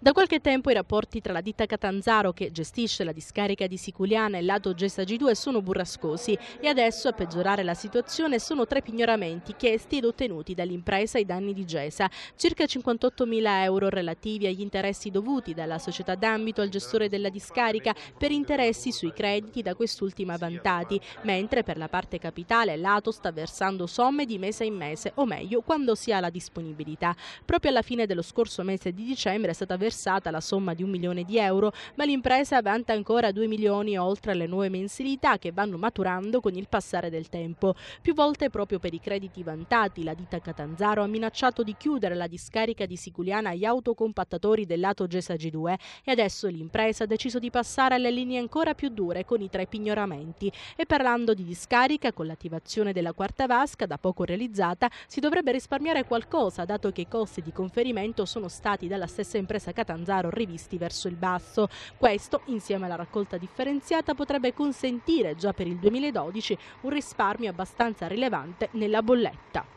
Da qualche tempo i rapporti tra la ditta Catanzaro, che gestisce la discarica di Siculiana e l'Ato Gessa G2, sono burrascosi e adesso a peggiorare la situazione sono tre pignoramenti chiesti ed ottenuti dall'impresa ai danni di Gesa, circa 58 mila euro relativi agli interessi dovuti dalla società d'ambito al gestore della discarica per interessi sui crediti da quest'ultima vantati, mentre per la parte capitale l'Ato sta versando somme di mese in mese, o meglio quando si ha la disponibilità. Proprio alla fine dello scorso mese di dicembre è stata versata versata la somma di un milione di euro, ma l'impresa vanta ancora 2 milioni oltre alle nuove mensilità che vanno maturando con il passare del tempo. Più volte proprio per i crediti vantati la ditta Catanzaro ha minacciato di chiudere la discarica di Siculiana agli autocompattatori del lato Gesa G2 e adesso l'impresa ha deciso di passare alle linee ancora più dure con i tre pignoramenti e parlando di discarica con l'attivazione della quarta vasca da poco realizzata si dovrebbe risparmiare qualcosa dato che i costi di conferimento sono stati dalla stessa impresa Catanzaro rivisti verso il basso. Questo, insieme alla raccolta differenziata, potrebbe consentire già per il 2012 un risparmio abbastanza rilevante nella bolletta.